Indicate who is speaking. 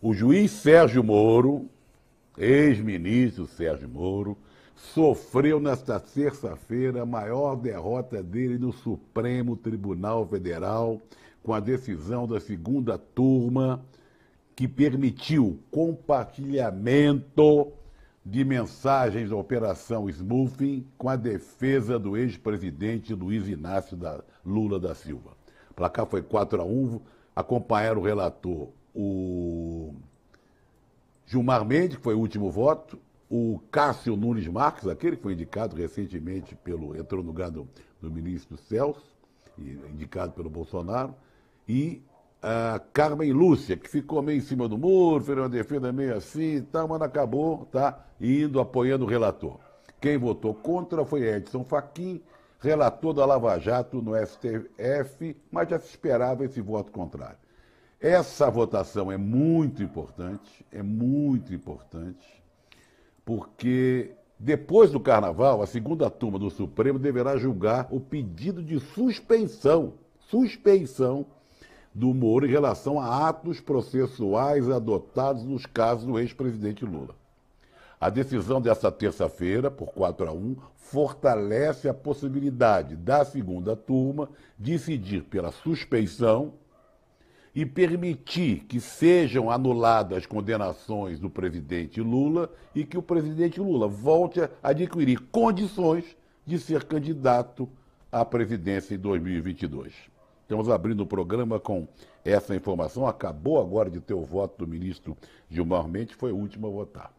Speaker 1: O juiz Sérgio Moro, ex-ministro Sérgio Moro, sofreu nesta terça-feira a maior derrota dele no Supremo Tribunal Federal com a decisão da segunda turma que permitiu compartilhamento de mensagens da Operação Smurfing com a defesa do ex-presidente Luiz Inácio da Lula da Silva. O placar foi 4 a 1, acompanharam o relator, o Gilmar Mendes, que foi o último voto, o Cássio Nunes Marques, aquele que foi indicado recentemente pelo. entrou no lugar do, do ministro Celso, indicado pelo Bolsonaro, e a Carmen Lúcia, que ficou meio em cima do muro, fez uma defesa meio assim e tá, tal, mas acabou tá, indo apoiando o relator. Quem votou contra foi Edson Fachin, relator da Lava Jato no STF, mas já se esperava esse voto contrário. Essa votação é muito importante, é muito importante, porque depois do carnaval, a segunda turma do Supremo deverá julgar o pedido de suspensão, suspensão do Moro em relação a atos processuais adotados nos casos do ex-presidente Lula. A decisão dessa terça-feira, por 4 a 1, fortalece a possibilidade da segunda turma decidir pela suspeição e permitir que sejam anuladas as condenações do presidente Lula e que o presidente Lula volte a adquirir condições de ser candidato à presidência em 2022. Estamos abrindo o programa com essa informação. Acabou agora de ter o voto do ministro Gilmar Mendes, foi o último a votar.